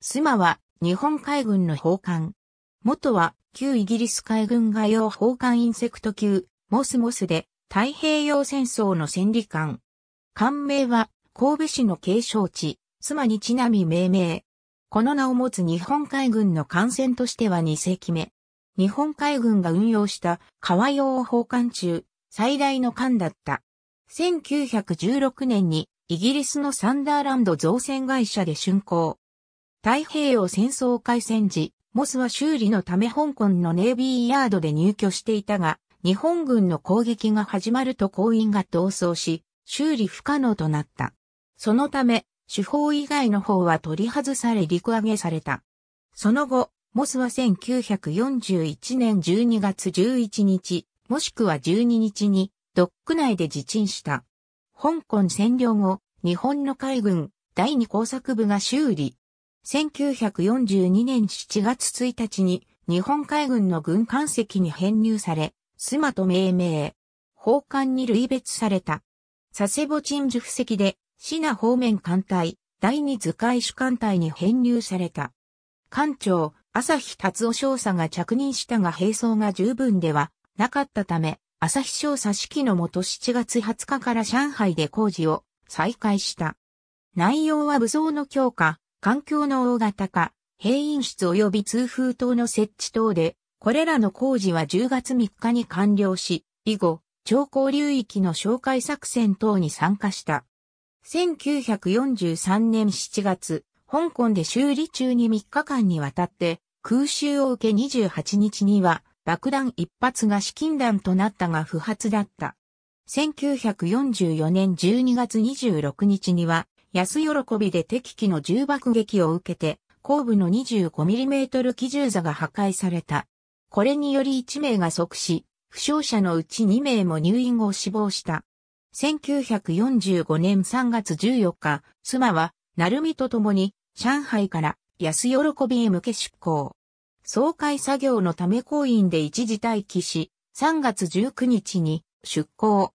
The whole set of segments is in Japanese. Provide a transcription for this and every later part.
スマは日本海軍の砲艦。元は旧イギリス海軍外用砲艦インセクト級モスモスで太平洋戦争の戦利艦。艦名は神戸市の継承地、スマにちなみ命名。この名を持つ日本海軍の艦船としては2世紀目。日本海軍が運用した川用砲艦中最大の艦だった。1916年にイギリスのサンダーランド造船会社で竣工。太平洋戦争開戦時、モスは修理のため香港のネイビーヤードで入居していたが、日本軍の攻撃が始まると行員が逃走し、修理不可能となった。そのため、手法以外の方は取り外され陸揚げされた。その後、モスは1941年12月11日、もしくは12日に、ドック内で自陳した。香港占領後、日本の海軍第二工作部が修理、1942年7月1日に日本海軍の軍艦籍に編入され、スマと命名、砲艦に類別された。佐世保鎮守布石で、シナ方面艦隊、第二図解主艦隊に編入された。艦長、朝日達夫少佐が着任したが兵装が十分ではなかったため、朝日少佐指揮のもと7月20日から上海で工事を再開した。内容は武装の強化、環境の大型化、閉院室及び通風塔の設置等で、これらの工事は10月3日に完了し、以後、超高流域の紹介作戦等に参加した。1943年7月、香港で修理中に3日間にわたって空襲を受け28日には爆弾一発が資金弾となったが不発だった。1944年12月26日には安喜びで敵機の重爆撃を受けて、後部の 25mm 機銃座が破壊された。これにより1名が即死、負傷者のうち2名も入院後死亡した。1945年3月14日、妻は、なるみと共に、上海から安喜びへ向け出港。総会作業のため行員で一時待機し、3月19日に出港。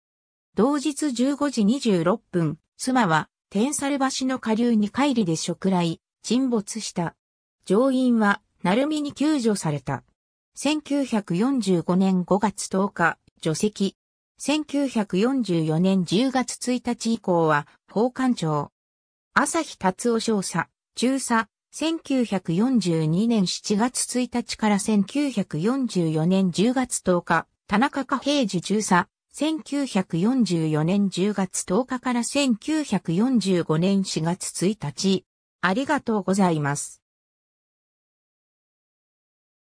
同日15時26分、妻は天猿橋の下流に帰りで食らい、沈没した。乗員は、鳴海に救助された。1945年5月10日、除籍。1944年10月1日以降は、法官庁。朝日達夫少佐、中佐、1942年7月1日から1944年10月10日、田中加平次中佐、1944年10月10日から1945年4月1日。ありがとうございます。